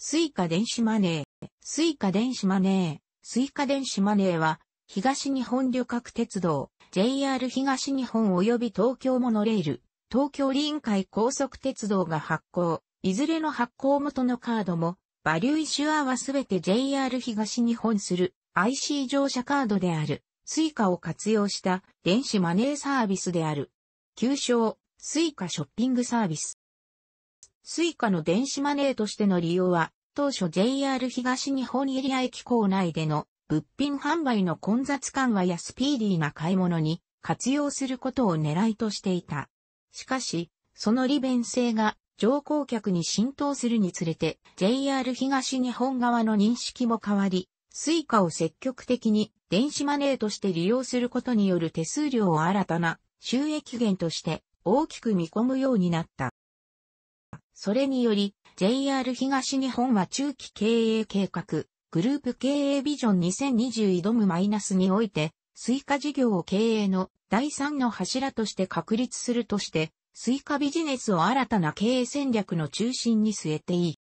スイカ電子マネー、スイカ電子マネー、スイカ電子マネーは、東日本旅客鉄道、JR 東日本及び東京モノレール、東京臨海高速鉄道が発行、いずれの発行元のカードも、バリューイシュアはすべて JR 東日本する IC 乗車カードである、スイカを活用した電子マネーサービスである。旧称、スイカショッピングサービス。スイカの電子マネーとしての利用は、当初 JR 東日本エリア駅構内での物品販売の混雑緩和やスピーディーな買い物に活用することを狙いとしていた。しかし、その利便性が乗降客に浸透するにつれて JR 東日本側の認識も変わり、スイカを積極的に電子マネーとして利用することによる手数料を新たな収益源として大きく見込むようになった。それにより、JR 東日本は中期経営計画、グループ経営ビジョン2020挑むマイナスにおいて、スイカ事業を経営の第三の柱として確立するとして、スイカビジネスを新たな経営戦略の中心に据えていい。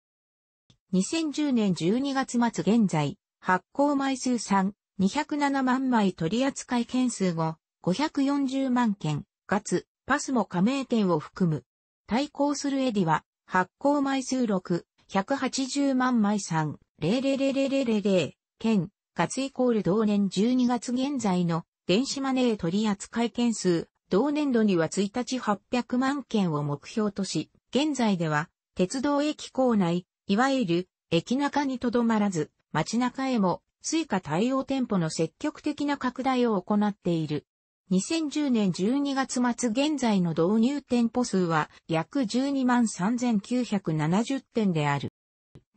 2010年12月末現在、発行枚数3、207万枚取扱い件数後、540万件、かつ、パスも加盟店を含む。対抗するエディは、発行枚数6、180万枚3、0 0 0 0 0 0件、月イコール同年12月現在の電子マネー取扱件数、同年度には1日800万件を目標とし、現在では鉄道駅構内、いわゆる駅中にとどまらず、街中へも追加対応店舗の積極的な拡大を行っている。2010年12月末現在の導入店舗数は約12万3970店である。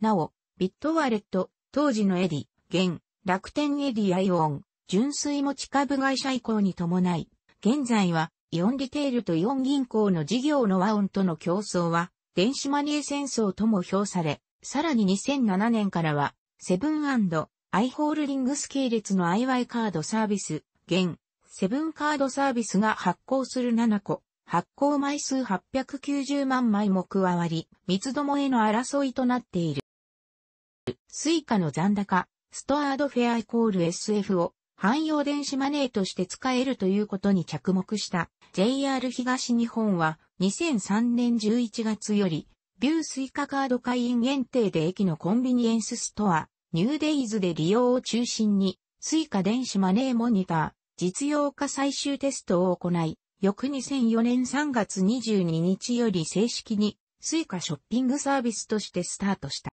なお、ビットワレット、当時のエディ、現、楽天エディアイオン、純粋持ち株会社移行に伴い、現在はイオンリテールとイオン銀行の事業の和音との競争は、電子マネー戦争とも評され、さらに2007年からは、セブンアイ・ホールディングス系列の IY カードサービス、現、セブンカードサービスが発行する7個、発行枚数890万枚も加わり、三つどもへの争いとなっている。スイカの残高、ストアードフェアイコール SF を汎用電子マネーとして使えるということに着目した JR 東日本は2003年11月よりビュースイカカード会員限定で駅のコンビニエンスストアニューデイズで利用を中心にスイカ電子マネーモニター、実用化最終テストを行い、翌2004年3月22日より正式に Suica ショッピングサービスとしてスタートした。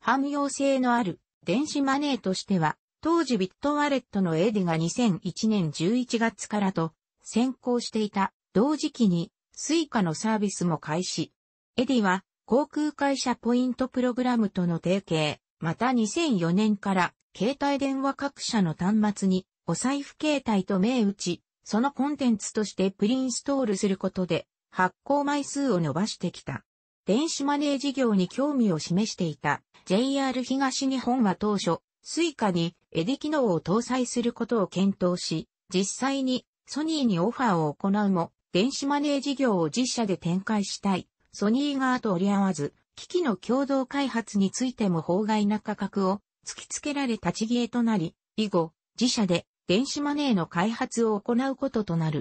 汎用性のある電子マネーとしては、当時ビットワレットのエディが2001年11月からと先行していた同時期に Suica のサービスも開始。エディは航空会社ポイントプログラムとの提携、また2004年から携帯電話各社の端末にお財布形態と銘打ち、そのコンテンツとしてプリインストールすることで発行枚数を伸ばしてきた。電子マネー事業に興味を示していた JR 東日本は当初、スイカにエディ機能を搭載することを検討し、実際にソニーにオファーを行うも、電子マネー事業を自社で展開したい。ソニー側と折り合わず、機器の共同開発についても法外な価格を突きつけられ立ち消えとなり、以後、自社で電子マネーの開発を行うこととなる。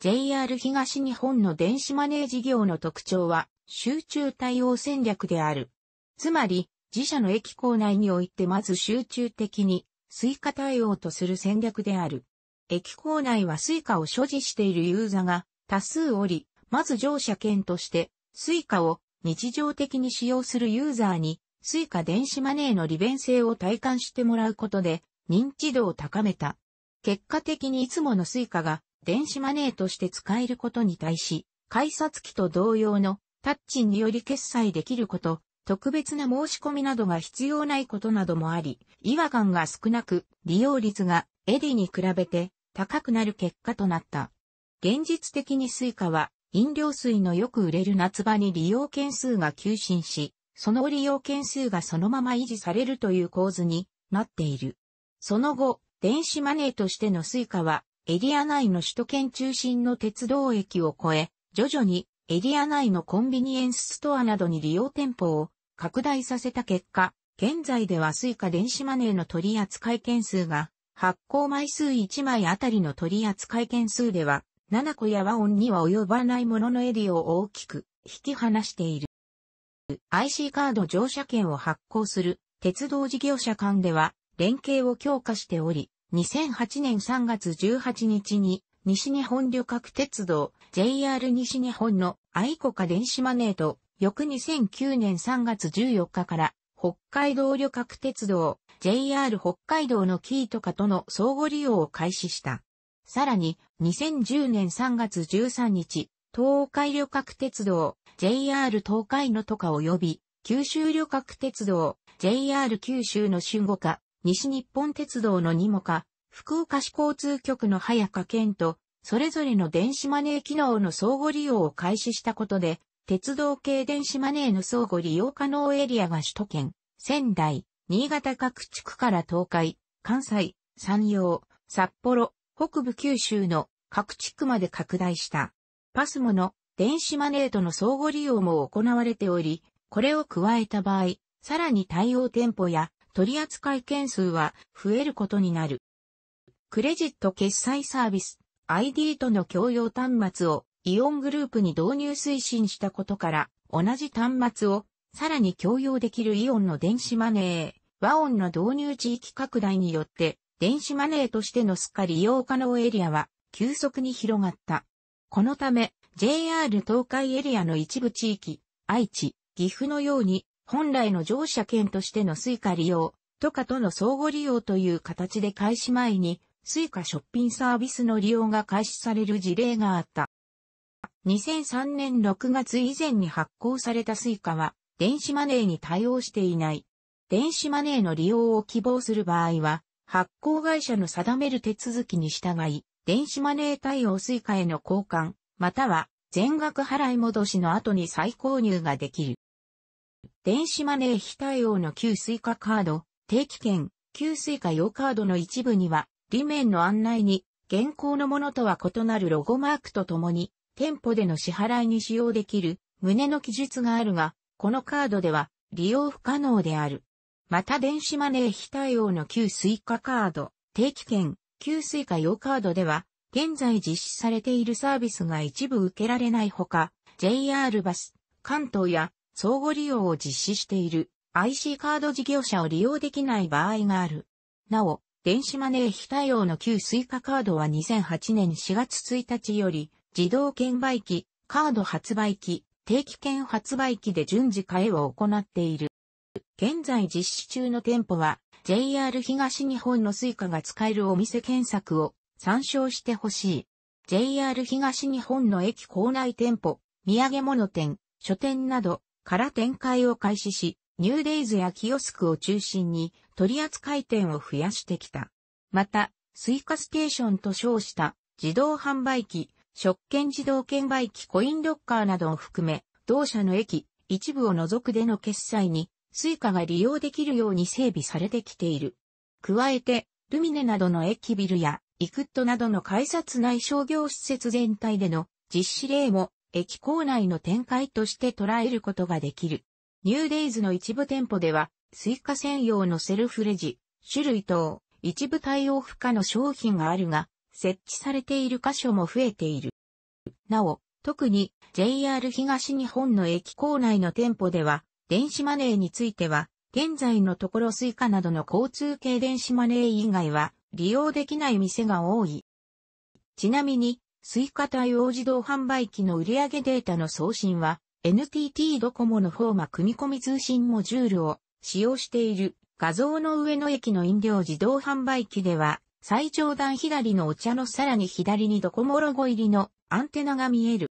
JR 東日本の電子マネー事業の特徴は集中対応戦略である。つまり、自社の駅構内においてまず集中的にスイカ対応とする戦略である。駅構内はスイカを所持しているユーザーが多数おり、まず乗車券としてスイカを日常的に使用するユーザーにスイカ電子マネーの利便性を体感してもらうことで認知度を高めた。結果的にいつものスイカが電子マネーとして使えることに対し、改札機と同様のタッチにより決済できること、特別な申し込みなどが必要ないことなどもあり、違和感が少なく、利用率がエディに比べて高くなる結果となった。現実的にスイカは飲料水のよく売れる夏場に利用件数が急進し、その利用件数がそのまま維持されるという構図になっている。その後、電子マネーとしてのスイカは、エリア内の首都圏中心の鉄道駅を越え、徐々にエリア内のコンビニエンスストアなどに利用店舗を拡大させた結果、現在ではスイカ電子マネーの取扱い件数が、発行枚数1枚あたりの取扱い件数では、7個や和音には及ばないもののエリアを大きく引き離している。IC カード乗車券を発行する鉄道事業者間では、連携を強化しており、2008年3月18日に西日本旅客鉄道 JR 西日本の愛国家電子マネーと翌2009年3月14日から北海道旅客鉄道 JR 北海道のキーとかとの相互利用を開始した。さらに2010年3月13日、東海旅客鉄道 JR 東海のとか及び九州旅客鉄道 JR 九州の春後か、西日本鉄道のにもか、福岡市交通局の早か県と、それぞれの電子マネー機能の相互利用を開始したことで、鉄道系電子マネーの相互利用可能エリアが首都圏、仙台、新潟各地区から東海、関西、山陽、札幌、北部九州の各地区まで拡大した。パスモの電子マネーとの相互利用も行われており、これを加えた場合、さらに対応店舗や取扱件数は増えることになる。クレジット決済サービス ID との共用端末をイオングループに導入推進したことから同じ端末をさらに共用できるイオンの電子マネー、和音の導入地域拡大によって電子マネーとしてのすっかり利用可能エリアは急速に広がった。このため JR 東海エリアの一部地域、愛知、岐阜のように本来の乗車券としての suica 利用、とかとの相互利用という形で開始前に、suica ショッピングサービスの利用が開始される事例があった。2003年6月以前に発行された suica は、電子マネーに対応していない。電子マネーの利用を希望する場合は、発行会社の定める手続きに従い、電子マネー対応 suica への交換、または全額払い戻しの後に再購入ができる。電子マネー非対応の旧スイカカード、定期券、旧スイカ用カードの一部には、裏面の案内に、現行のものとは異なるロゴマークとともに、店舗での支払いに使用できる、旨の記述があるが、このカードでは、利用不可能である。また電子マネー非対応の旧スイカカード、定期券、旧スイカ用カードでは、現在実施されているサービスが一部受けられないほか、JR バス、関東や相互利用を実施している IC カード事業者を利用できない場合がある。なお、電子マネー非対応の旧スイカカードは2008年4月1日より自動券売機、カード発売機、定期券発売機で順次替えを行っている。現在実施中の店舗は JR 東日本のスイカが使えるお店検索を参照してほしい。JR 東日本の駅構内店舗、土産物店、書店などから展開を開始し、ニューデイズやキオスクを中心に取扱い店を増やしてきた。また、スイカステーションと称した自動販売機、食券自動券売機コインロッカーなどを含め、同社の駅、一部を除くでの決済に、スイカが利用できるように整備されてきている。加えて、ルミネなどの駅ビルや、イクットなどの改札内商業施設全体での実施例も駅構内の展開として捉えることができる。ニューデイズの一部店舗では、スイカ専用のセルフレジ、種類等、一部対応不可の商品があるが、設置されている箇所も増えている。なお、特に JR 東日本の駅構内の店舗では、電子マネーについては、現在のところスイカなどの交通系電子マネー以外は利用できない店が多い。ちなみに、スイカ対応自動販売機の売上データの送信は、NTT ドコモのフォーマ組み込み通信モジュールを使用している画像の上の駅の飲料自動販売機では、最上段左のお茶のさらに左にドコモロゴ入りのアンテナが見える。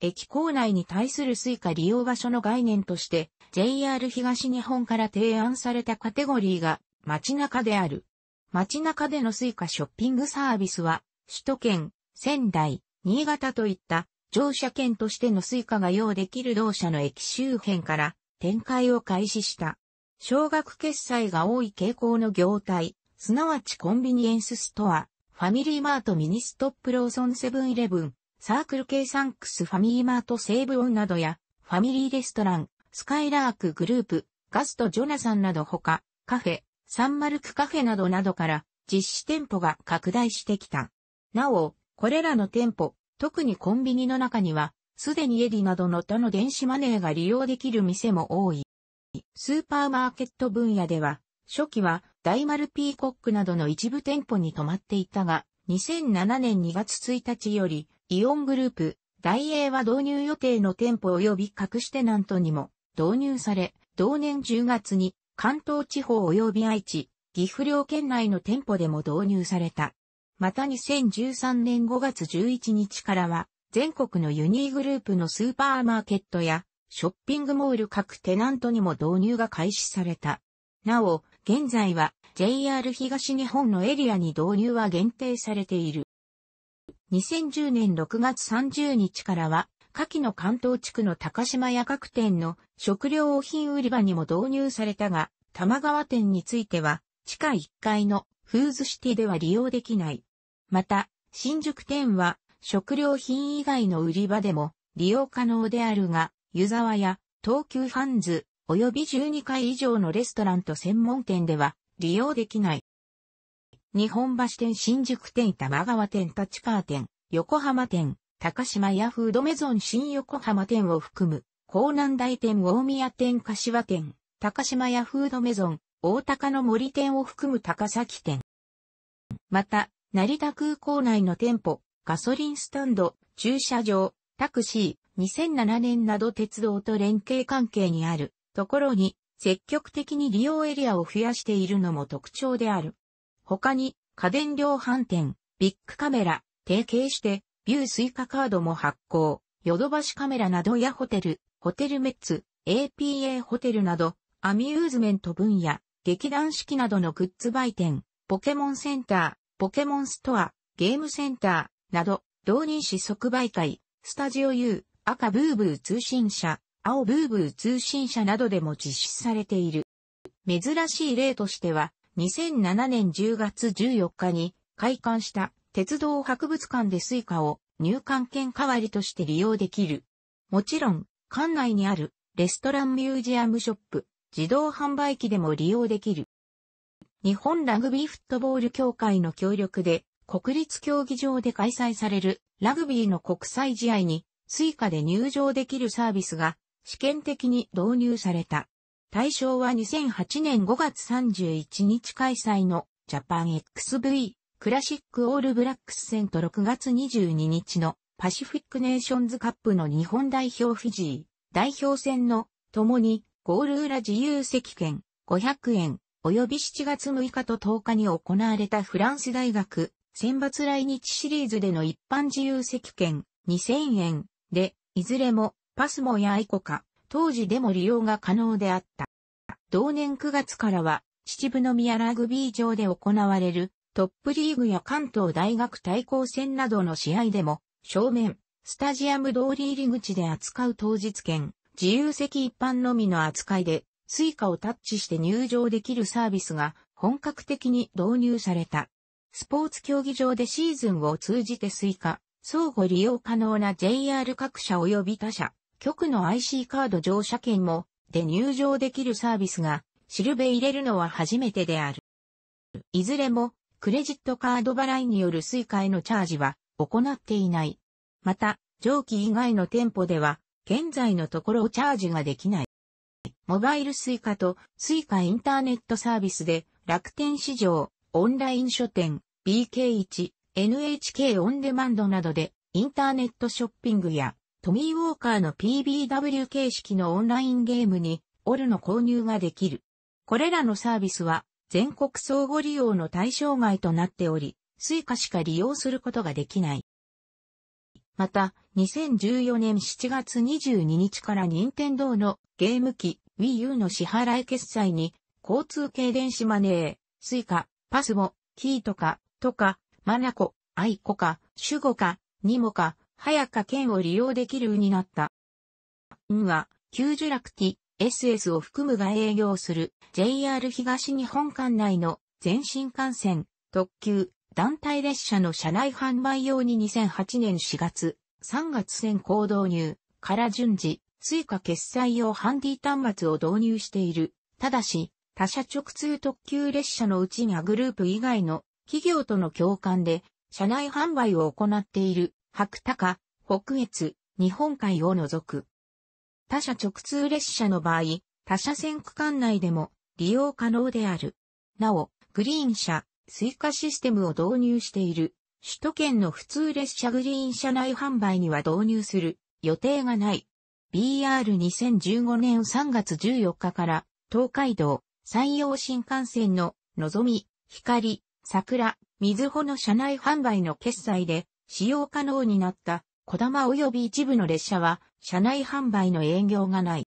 駅構内に対するスイカ利用場所の概念として、JR 東日本から提案されたカテゴリーが街中である。街中でのスイカショッピングサービスは、首都圏、仙台、新潟といった乗車券としてのスイカが用できる同社の駅周辺から展開を開始した。小額決済が多い傾向の業態、すなわちコンビニエンスストア、ファミリーマートミニストップローソンセブンイレブン、サークル系サンクスファミリーマートセーブオンなどや、ファミリーレストラン、スカイラークグループ、ガストジョナサンなどほか、カフェ、サンマルクカフェなどなどから実施店舗が拡大してきた。なお、これらの店舗、特にコンビニの中には、すでにエディなどの他の電子マネーが利用できる店も多い。スーパーマーケット分野では、初期は大丸ピーコックなどの一部店舗に泊まっていたが、2007年2月1日より、イオングループ、ダイエーは導入予定の店舗及び隠してなんとにも導入され、同年10月に関東地方及び愛知、岐阜両県内の店舗でも導入された。また2013年5月11日からは、全国のユニーグループのスーパーマーケットや、ショッピングモール各テナントにも導入が開始された。なお、現在は JR 東日本のエリアに導入は限定されている。2010年6月30日からは、下記の関東地区の高島屋各店の食料品売り場にも導入されたが、玉川店については、地下1階のフーズシティでは利用できない。また、新宿店は食料品以外の売り場でも利用可能であるが、湯沢や東急ハンズ及び12階以上のレストランと専門店では利用できない。日本橋店、新宿店、玉川店、立川店、横浜店、高島屋フードメゾン新横浜店を含む、港南大店、大宮店、柏店、高島屋フードメゾン、大高の森店を含む高崎店。また、成田空港内の店舗、ガソリンスタンド、駐車場、タクシー、2007年など鉄道と連携関係にあるところに積極的に利用エリアを増やしているのも特徴である。他に家電量販店、ビッグカメラ、提携してビュースイカカードも発行、ヨドバシカメラなどやホテル、ホテルメッツ、APA ホテルなどアミューズメント分野、劇団四季などのグッズ売店、ポケモンセンター、ポケモンストア、ゲームセンター、など、同人誌即売会、スタジオ U、赤ブーブー通信社、青ブーブー通信社などでも実施されている。珍しい例としては、2007年10月14日に開館した鉄道博物館でスイカを入館券代わりとして利用できる。もちろん、館内にあるレストランミュージアムショップ、自動販売機でも利用できる。日本ラグビーフットボール協会の協力で、国立競技場で開催されるラグビーの国際試合に、追加で入場できるサービスが試験的に導入された。対象は2008年5月31日開催のジャパン XV クラシックオールブラックス戦と6月22日のパシフィックネーションズカップの日本代表フィジー代表戦のともにゴール裏自由席券500円及び7月6日と10日に行われたフランス大学選抜来日シリーズでの一般自由席券2000円で、いずれもパスモやアイコか、当時でも利用が可能であった。同年9月からは秩父宮ラグビー場で行われるトップリーグや関東大学対抗戦などの試合でも正面、スタジアム通り入り口で扱う当日券、自由席一般のみの扱いでスイカをタッチして入場できるサービスが本格的に導入された。スポーツ競技場でシーズンを通じてスイカ、相互利用可能な JR 各社及び他社、局の IC カード乗車券もで入場できるサービスがシルベ入れるのは初めてである。いずれもクレジットカード払いによるスイカへのチャージは行っていない。また、上記以外の店舗では現在のところチャージができない。モバイル suica と suica インターネットサービスで楽天市場、オンライン書店、BK1、NHK オンデマンドなどでインターネットショッピングやトミーウォーカーの PBW 形式のオンラインゲームにオルの購入ができる。これらのサービスは全国相互利用の対象外となっており、suica しか利用することができない。また、2014年7月22日から任天堂のゲーム機 Wii U の支払い決済に、交通系電子マネー、スイカ、パスモ、キーとか、とか、マナコ、アイコか、シュゴか、ニモか、早か券を利用できるになった。んは、旧ジュラクティ、SS を含むが営業する JR 東日本管内の全新幹線、特急、団体列車の車内販売用に2008年4月、3月線行導入から順次、追加決済用ハンディ端末を導入している。ただし、他社直通特急列車のうちにアグループ以外の企業との共感で、車内販売を行っている、白高、北越、日本海を除く。他社直通列車の場合、他社線区間内でも利用可能である。なお、グリーン車、イカシステムを導入している。首都圏の普通列車グリーン車内販売には導入する予定がない。BR2015 年3月14日から東海道、山陽新幹線の、のぞみ、光、桜、水穂の車内販売の決済で使用可能になった小玉及び一部の列車は車内販売の営業がない。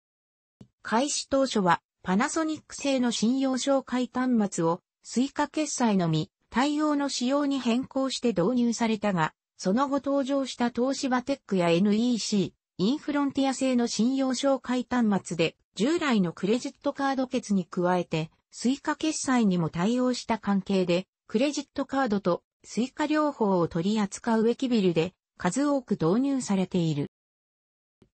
開始当初はパナソニック製の信用紹介端末を追加決済のみ対応の仕様に変更して導入されたが、その後登場した東芝テックや NEC、インフロンティア製の信用紹介端末で、従来のクレジットカード決に加えて、スイカ決済にも対応した関係で、クレジットカードとスイカ両方を取り扱う駅ビルで数多く導入されている。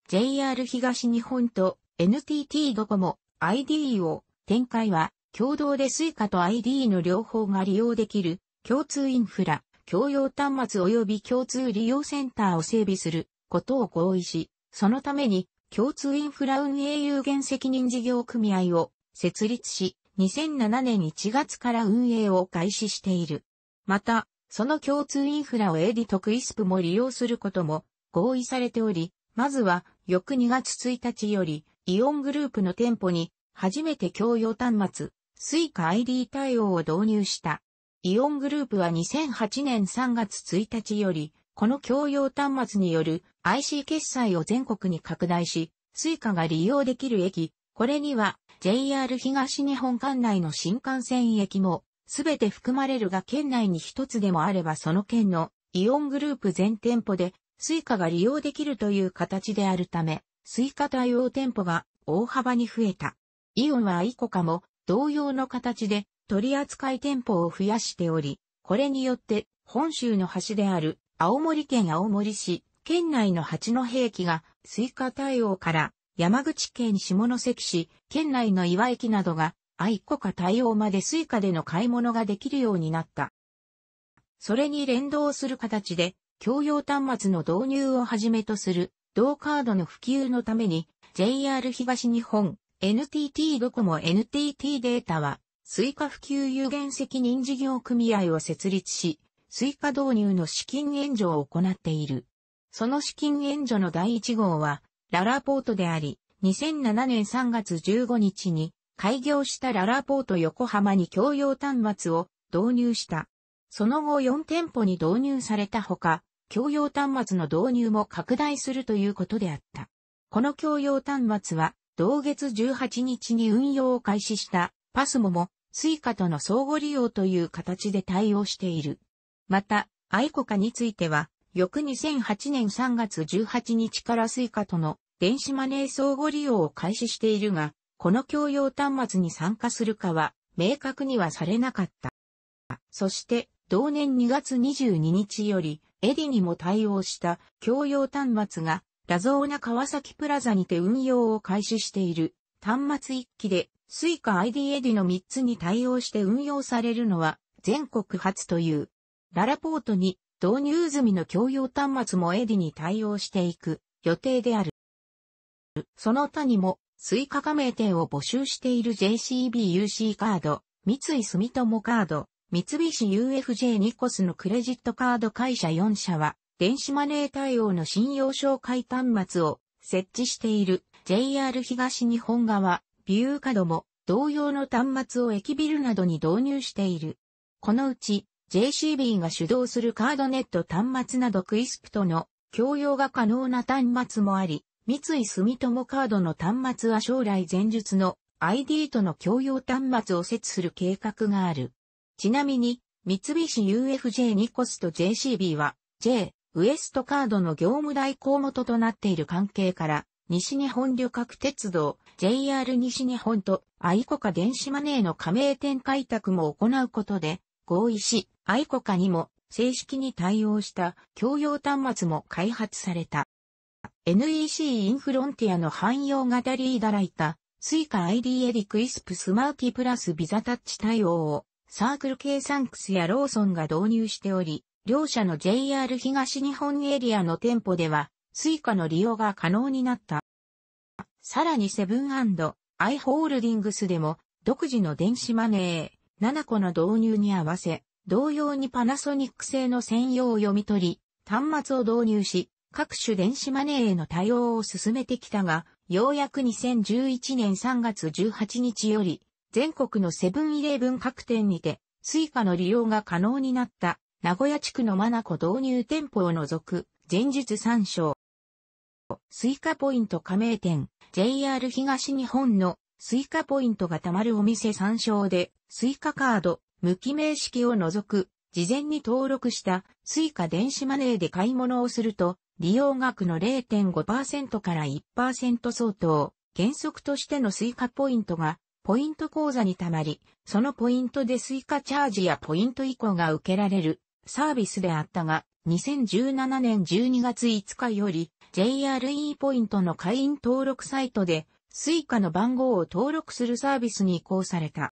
JR 東日本と NTT ドコモ ID を展開は共同でスイカと ID の両方が利用できる共通インフラ、共用端末及び共通利用センターを整備することを合意し、そのために、共通インフラ運営有限責任事業組合を設立し、2007年1月から運営を開始している。また、その共通インフラをエディとクイスプも利用することも合意されており、まずは翌2月1日よりイオングループの店舗に初めて共用端末、スイカ ID 対応を導入した。イオングループは2008年3月1日よりこの共用端末による IC 決済を全国に拡大し、Suica が利用できる駅、これには JR 東日本管内の新幹線駅もすべて含まれるが県内に一つでもあればその県のイオングループ全店舗で Suica が利用できるという形であるため、Suica 対応店舗が大幅に増えた。イオンはイコカも同様の形で取扱店舗を増やしており、これによって本州の端である青森県青森市、県内の八戸駅が、スイカ対応から、山口県下関市、県内の岩駅などが、愛子家対応までスイカでの買い物ができるようになった。それに連動する形で、共用端末の導入をはじめとする、同カードの普及のために、JR 東日本、NTT ドコモ NTT データは、スイカ普及有限責任事業組合を設立し、追加導入の資金援助を行っている。その資金援助の第1号は、ララポートであり、2007年3月15日に開業したララポート横浜に共用端末を導入した。その後4店舗に導入されたほか、共用端末の導入も拡大するということであった。この共用端末は、同月18日に運用を開始したパスモも Suica との相互利用という形で対応している。また、愛子カについては、翌2008年3月18日からスイカとの電子マネー相互利用を開始しているが、この共用端末に参加するかは明確にはされなかった。そして、同年2月22日より、エディにも対応した共用端末が、ラゾーナ川崎プラザにて運用を開始している。端末1機で、スイカ ID エディの3つに対応して運用されるのは、全国初という。ララポートに導入済みの共用端末もエディに対応していく予定である。その他にも、スイカ加盟店を募集している JCBUC カード、三井住友カード、三菱 UFJ ニコスのクレジットカード会社4社は、電子マネー対応の信用紹介端末を設置している JR 東日本側、ビューカードも同様の端末を駅ビルなどに導入している。このうち JCB が主導するカードネット端末などクイスプとの共用が可能な端末もあり、三井住友カードの端末は将来前述の ID との共用端末を設する計画がある。ちなみに、三菱 UFJ ニコスと JCB は J、ウエストカードの業務代行元となっている関係から、西日本旅客鉄道、JR 西日本と愛コカ電子マネーの加盟店開拓も行うことで合意し、愛コカにも正式に対応した共用端末も開発された。NEC インフロンティアの汎用型リーダライタ、スイカ ID エディクイスプスマーティプラスビザタッチ対応をサークルサンクスやローソンが導入しており、両社の JR 東日本エリアの店舗ではスイカの利用が可能になった。さらにセブンアイ・ホールディングスでも独自の電子マネー7個の導入に合わせ同様にパナソニック製の専用を読み取り、端末を導入し、各種電子マネーへの対応を進めてきたが、ようやく2011年3月18日より、全国のセブンイレブン各店にて、スイカの利用が可能になった、名古屋地区のマナコ導入店舗を除く、前日参照。スイカポイント加盟店、JR 東日本のスイカポイントが貯まるお店参照で、スイカカード、無記名式を除く、事前に登録した Suica 電子マネーで買い物をすると、利用額の0.5%から1%相当、原則としての Suica ポイントが、ポイント口座にたまり、そのポイントで Suica チャージやポイント移行が受けられるサービスであったが、2017年12月5日より JRE ポイントの会員登録サイトで Suica の番号を登録するサービスに移行された。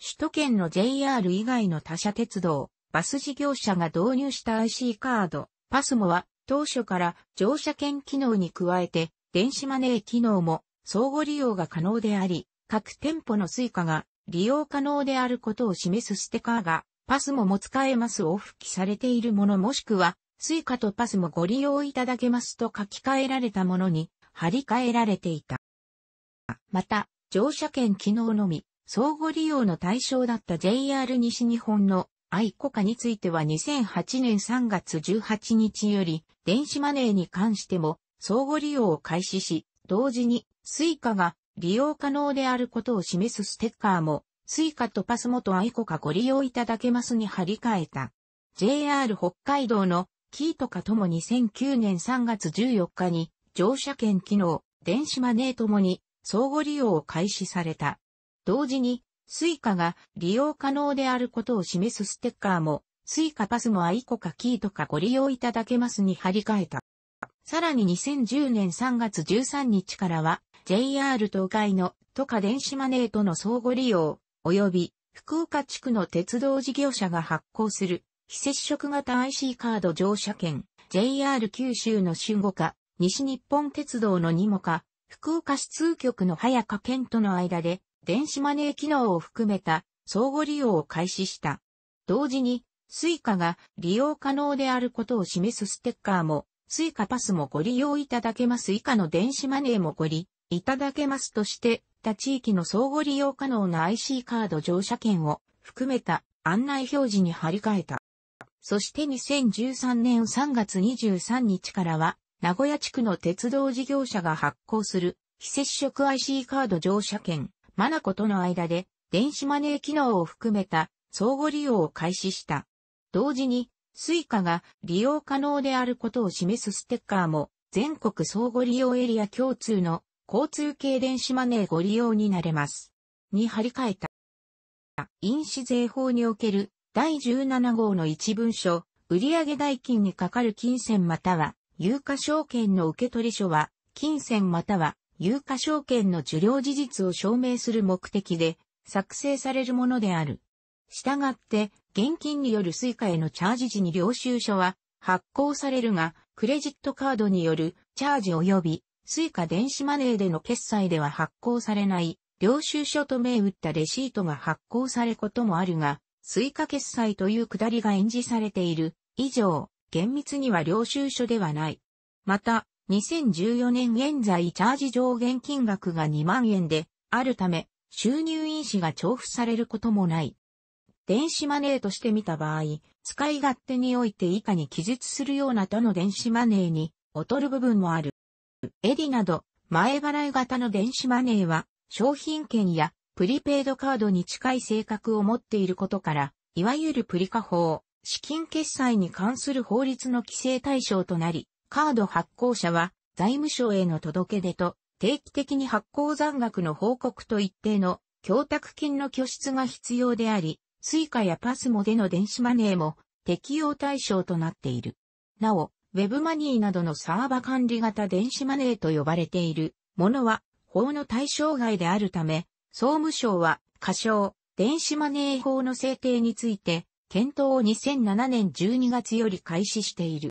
首都圏の JR 以外の他社鉄道、バス事業者が導入した IC カード、パスモは当初から乗車券機能に加えて電子マネー機能も相互利用が可能であり、各店舗の Suica が利用可能であることを示すステカーがパスモも使えますを付記されているものもしくは Suica とパスモご利用いただけますと書き換えられたものに貼り替えられていた。また、乗車券機能のみ、相互利用の対象だった JR 西日本の愛コカについては2008年3月18日より電子マネーに関しても相互利用を開始し、同時にスイカが利用可能であることを示すステッカーもスイカとパスモと愛コカご利用いただけますに貼り替えた。JR 北海道のキーとかとも2009年3月14日に乗車券機能、電子マネーともに相互利用を開始された。同時に、スイカが利用可能であることを示すステッカーも、スイカパスもアイコかキーとかご利用いただけますに貼り替えた。さらに2010年3月13日からは、JR 東海の都下電子マネーとの相互利用、及び福岡地区の鉄道事業者が発行する非接触型 IC カード乗車券、JR 九州の集合課、西日本鉄道のにもか、福岡市通局の早川県との間で電子マネー機能を含めた相互利用を開始した。同時に、Suica が利用可能であることを示すステッカーも、Suica パスもご利用いただけます以下の電子マネーもご利いただけますとして、他地域の相互利用可能な IC カード乗車券を含めた案内表示に張り替えた。そして2013年3月23日からは、名古屋地区の鉄道事業者が発行する非接触 IC カード乗車券マナコとの間で電子マネー機能を含めた相互利用を開始した。同時に、スイカが利用可能であることを示すステッカーも全国相互利用エリア共通の交通系電子マネーご利用になれます。に張り替えた。印紙税法における第17号の一文書、売上代金にかかる金銭または有価証券の受取書は金銭または有価証券の受領事実を証明する目的で作成されるものである。したがって、現金による suica へのチャージ時に領収書は発行されるが、クレジットカードによるチャージ及び suica 電子マネーでの決済では発行されない領収書と銘打ったレシートが発行されることもあるが、suica 決済というくだりが演じされている以上、厳密には領収書ではない。また、2014年現在チャージ上限金額が2万円であるため、収入印紙が重複されることもない。電子マネーとして見た場合、使い勝手において以下に記述するような他の電子マネーに劣る部分もある。エディなど、前払い型の電子マネーは、商品券やプリペイドカードに近い性格を持っていることから、いわゆるプリカ法、資金決済に関する法律の規制対象となり、カード発行者は財務省への届け出と定期的に発行残額の報告と一定の供託金の拠出が必要であり、スイカやパスモでの電子マネーも適用対象となっている。なお、ウェブマニーなどのサーバ管理型電子マネーと呼ばれているものは法の対象外であるため、総務省は過小電子マネー法の制定について検討を2007年12月より開始している。